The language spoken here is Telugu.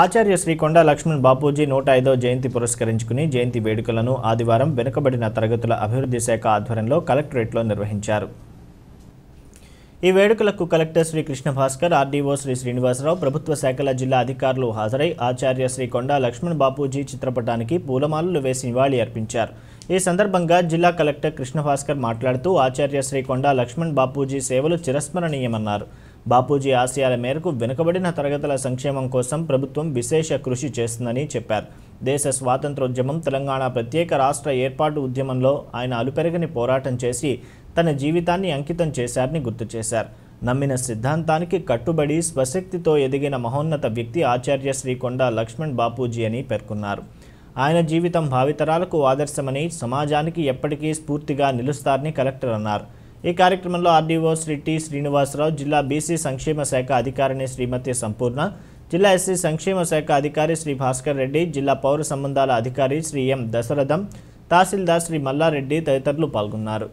ఆచార్య శ్రీకొండ లక్ష్మణ్ బాపూజీ నూట ఐదో జయంతి పురస్కరించుకుని జయంతి వేడుకలను ఆదివారం వెనుకబడిన తరగతుల అభివృద్ధి శాఖ ఆధ్వర్యంలో కలెక్టరేట్లో నిర్వహించారు ఈ వేడుకలకు కలెక్టర్ శ్రీ కృష్ణ భాస్కర్ ఆర్డీఓ శ్రీ శ్రీనివాసరావు ప్రభుత్వ శాఖల జిల్లా అధికారులు హాజరై ఆచార్య శ్రీకొండ లక్ష్మణ్ బాపూజీ చిత్రపటానికి పూలమాలలు వేసి నివాళి అర్పించారు ఈ సందర్భంగా జిల్లా కలెక్టర్ కృష్ణ భాస్కర్ మాట్లాడుతూ ఆచార్య శ్రీకొండ లక్ష్మణ్ బాపూజీ సేవలు చిరస్మరణీయమన్నారు బాపూజీ ఆశయాల మేరకు వెనుకబడిన తరగతుల సంక్షేమం కోసం ప్రభుత్వం విశేష కృషి చేస్తుందని చెప్పారు దేశ స్వాతంత్రోద్యమం తెలంగాణ ప్రత్యేక రాష్ట్ర ఏర్పాటు ఉద్యమంలో ఆయన అలుపెరగని పోరాటం చేసి తన జీవితాన్ని అంకితం చేశారని గుర్తు చేశారు నమ్మిన సిద్ధాంతానికి కట్టుబడి స్వశక్తితో ఎదిగిన మహోన్నత వ్యక్తి ఆచార్య శ్రీకొండ లక్ష్మణ్ బాపూజీ అని పేర్కొన్నారు ఆయన జీవితం భావితరాలకు ఆదర్శమని సమాజానికి ఎప్పటికీ స్ఫూర్తిగా నిలుస్తారని కలెక్టర్ అన్నారు ఈ కార్యక్రమంలో ఆర్డీఓ శ్రీ టి శ్రీనివాసరావు జిల్లా బీసీ సంక్షేమ శాఖ అధికారిని శ్రీమతి సంపూర్ణ జిల్లా ఎస్సీ సంక్షేమ శాఖ అధికారి శ్రీ భాస్కర్ రెడ్డి జిల్లా పౌర సంబంధాల అధికారి శ్రీ ఎం దశరథం తహసీల్దార్ శ్రీ మల్లారెడ్డి తదితరులు పాల్గొన్నారు